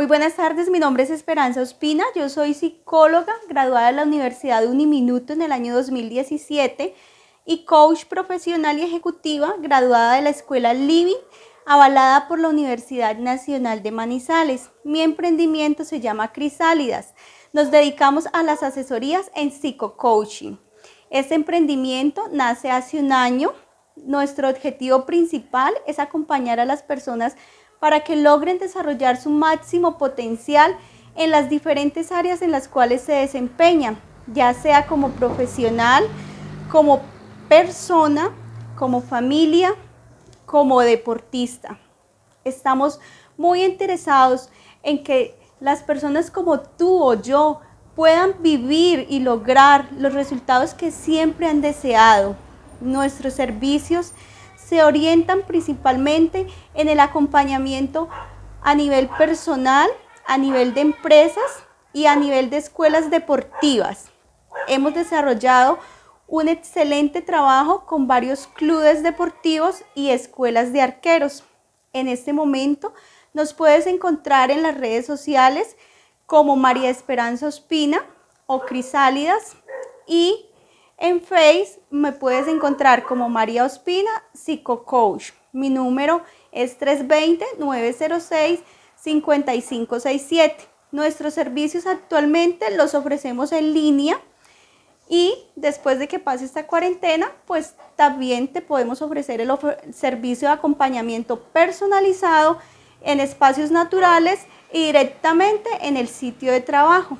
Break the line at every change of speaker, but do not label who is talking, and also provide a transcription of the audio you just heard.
Muy buenas tardes, mi nombre es Esperanza Ospina, yo soy psicóloga graduada de la Universidad de Uniminuto en el año 2017 y coach profesional y ejecutiva graduada de la Escuela Living avalada por la Universidad Nacional de Manizales. Mi emprendimiento se llama Crisálidas. Nos dedicamos a las asesorías en psicocoaching. Este emprendimiento nace hace un año. Nuestro objetivo principal es acompañar a las personas para que logren desarrollar su máximo potencial en las diferentes áreas en las cuales se desempeñan, ya sea como profesional, como persona, como familia, como deportista. Estamos muy interesados en que las personas como tú o yo puedan vivir y lograr los resultados que siempre han deseado. Nuestros servicios se orientan principalmente en el acompañamiento a nivel personal, a nivel de empresas y a nivel de escuelas deportivas. Hemos desarrollado un excelente trabajo con varios clubes deportivos y escuelas de arqueros. En este momento nos puedes encontrar en las redes sociales como María Esperanza Ospina o Crisálidas y en Face me puedes encontrar como María Ospina, psicocoach. Mi número es 320-906-5567. Nuestros servicios actualmente los ofrecemos en línea y después de que pase esta cuarentena, pues también te podemos ofrecer el servicio de acompañamiento personalizado en espacios naturales y directamente en el sitio de trabajo.